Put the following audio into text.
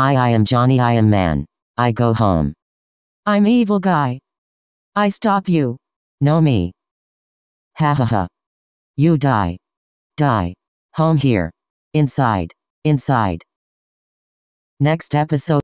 Hi, I am Johnny, I am man. I go home. I'm evil guy. I stop you. Know me. Ha ha ha. You die. Die. Home here. Inside. Inside. Next episode.